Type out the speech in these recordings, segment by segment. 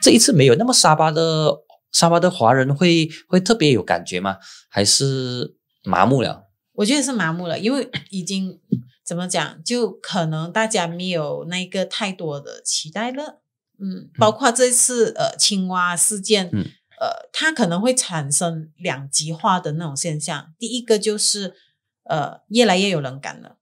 这一次没有那么沙巴的沙巴的华人会会特别有感觉吗？还是麻木了？我觉得是麻木了，因为已经怎么讲，就可能大家没有那个太多的期待了。嗯，包括这次呃青蛙事件，呃，它可能会产生两极化的那种现象。第一个就是呃，越来越有人敢了。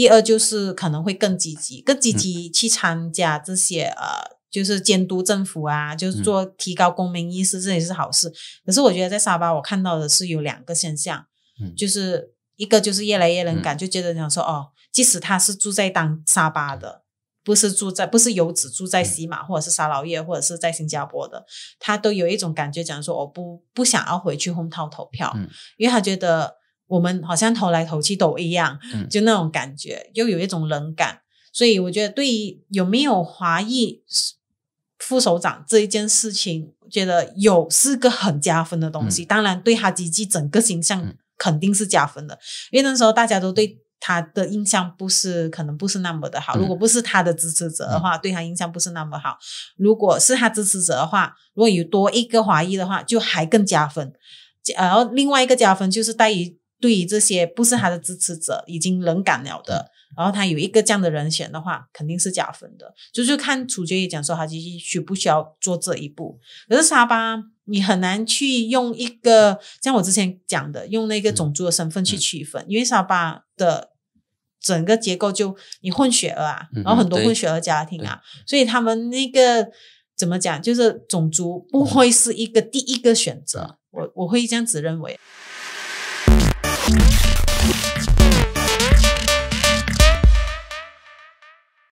第二就是可能会更积极，更积极去参加这些呃，就是监督政府啊，就是做提高公民意识，这也是好事。可是我觉得在沙巴，我看到的是有两个现象，嗯，就是一个就是越来越能感，就觉得讲说哦，即使他是住在当沙巴的，不是住在不是游子住在西马或者是沙劳越，或者是在新加坡的，他都有一种感觉讲说我不不想要回去轰涛投票，因为他觉得。我们好像投来投去都一样，就那种感觉，又有一种冷感。所以我觉得，对于有没有华裔副首长这一件事情，觉得有是个很加分的东西。当然，对他自己整个形象肯定是加分的，因为那时候大家都对他的印象不是，可能不是那么的好。如果不是他的支持者的话，对他印象不是那么好；如果是他支持者的话，如果有多一个华裔的话，就还更加分。然后另外一个加分就是在于。对于这些不是他的支持者，已经冷感了的，然后他有一个这样的人选的话，肯定是加分的。就是看处决也讲说，他其续需不需要做这一步。可是沙巴，你很难去用一个像我之前讲的，用那个种族的身份去区分，因为沙巴的整个结构就你混血儿啊，然后很多混血儿家庭啊，所以他们那个怎么讲，就是种族不会是一个第一个选择。我我会这样子认为。Thank